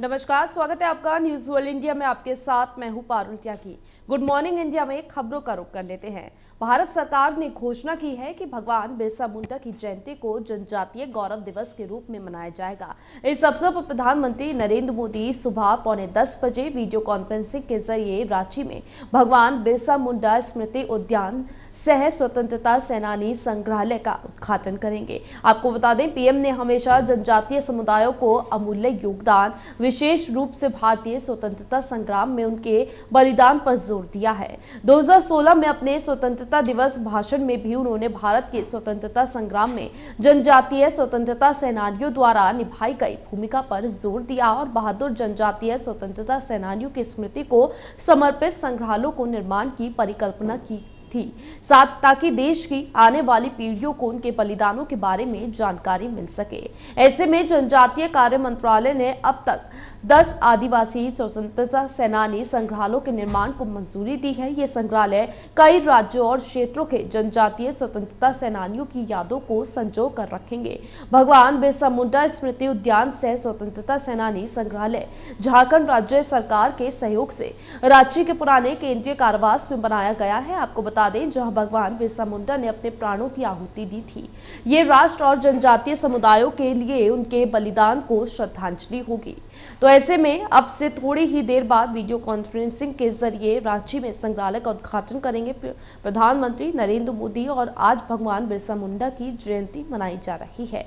नमस्कार स्वागत है आपका न्यूज वर्ल्ड इंडिया में आपके साथ मैं हूं Parul Tyagi good morning India में खबरों का रुख कर लेते हैं भारत सरकार ने घोषणा की है कि भगवान बिरसा मुंडा की जयंती को जनजातीय गौरव दिवस के रूप में मनाया जाएगा इस अवसर पर प्रधानमंत्री नरेंद्र मोदी सुबह पौने दस बजे वीडियो कॉन्फ्रेंसिंग के जरिए रांची में भगवान बिरसा मुंडा स्मृति उद्यान सह स्वतंत्रता सेनानी संग्रहालय का उद्घाटन करेंगे आपको बता दें पीएम ने हमेशा जनजातीय समुदायों को अमूल्य योगदान विशेष रूप से भारतीय स्वतंत्रता संग्राम में उनके बलिदान पर जोर दिया है 2016 में अपने स्वतंत्रता दिवस भाषण में भी उन्होंने भारत के स्वतंत्रता संग्राम में जनजातीय स्वतंत्रता सेनानियों द्वारा निभाई गई भूमिका पर जोर दिया और बहादुर जनजातीय स्वतंत्रता सेनानियों की स्मृति को समर्पित संग्रहालयों को निर्माण की परिकल्पना की थी साथ ताकि देश की आने वाली पीढ़ियों को उनके बलिदानों के बारे में जानकारी मिल सके ऐसे में जनजातीय कार्य मंत्रालय ने अब तक दस आदिवासी स्वतंत्रता सेनानी संग्रहालयों के निर्माण को मंजूरी दी है ये संग्रहालय कई राज्यों और क्षेत्रों के जनजातीय स्वतंत्रता सेनानियों की यादों को संजो कर रखेंगे भगवान बिरसा मुंडा स्मृति उद्यान से स्वतंत्रता सेनानी संग्रहालय झारखंड राज्य सरकार के सहयोग से रांची के पुराने केंद्रीय कारावास में बनाया गया है आपको बता दें जहां भगवान बिरसा मुंडा ने अपने प्राणों की आहुति दी थी ये राष्ट्र और जनजातीय समुदायों के लिए उनके बलिदान को श्रद्धांजलि होगी तो तो ऐसे में अब से थोड़ी ही देर बाद वीडियो कॉन्फ्रेंसिंग के जरिए रांची में संग्रहालय का उद्घाटन करेंगे प्रधानमंत्री नरेंद्र मोदी और आज भगवान बिरसा मुंडा की जयंती मनाई जा रही है